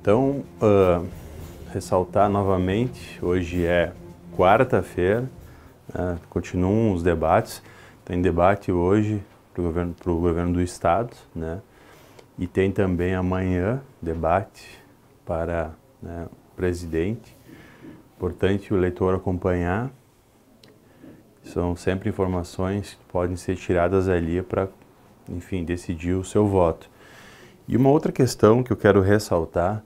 Então, uh, ressaltar novamente, hoje é quarta-feira, né, continuam os debates. Tem debate hoje para o governo, governo do Estado, né? E tem também amanhã debate para né, o presidente. Importante o eleitor acompanhar. São sempre informações que podem ser tiradas ali para, enfim, decidir o seu voto. E uma outra questão que eu quero ressaltar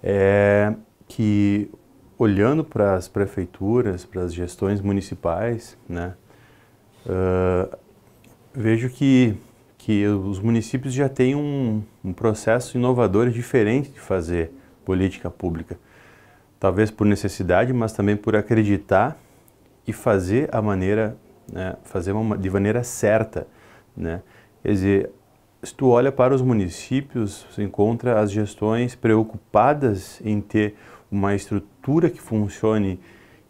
é que, olhando para as prefeituras, para as gestões municipais, né, uh, vejo que, que os municípios já têm um, um processo inovador diferente de fazer política pública. Talvez por necessidade, mas também por acreditar e fazer a maneira, né, fazer uma, de maneira certa. Né? Quer dizer, se tu olha para os municípios, você encontra as gestões preocupadas em ter uma estrutura que funcione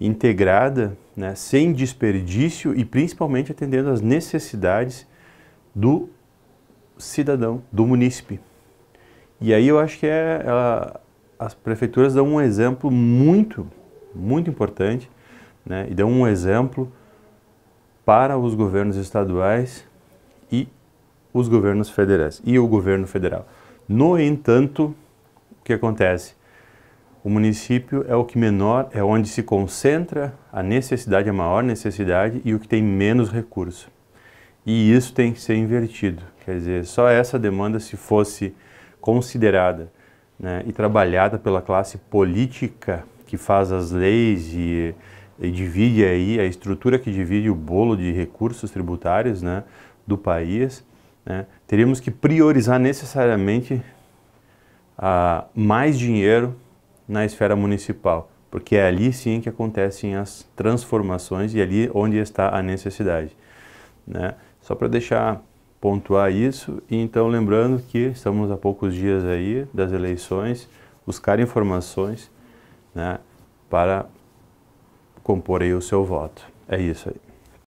integrada, né, sem desperdício e principalmente atendendo às necessidades do cidadão, do munícipe. E aí eu acho que é, ela, é, as prefeituras dão um exemplo muito, muito importante, né, e dão um exemplo para os governos estaduais e os governos federais e o governo federal. No entanto, o que acontece? O município é o que menor, é onde se concentra a necessidade, a maior necessidade e o que tem menos recurso. E isso tem que ser invertido. Quer dizer, só essa demanda se fosse considerada né, e trabalhada pela classe política que faz as leis e, e, divide aí a estrutura que divide o bolo de recursos tributários, né, do país, né? Teríamos que priorizar necessariamente ah, mais dinheiro na esfera municipal, porque é ali sim que acontecem as transformações e é ali onde está a necessidade. Né? Só para deixar pontuar isso, e então lembrando que estamos a poucos dias aí das eleições, buscar informações né, para compor aí o seu voto. É isso aí.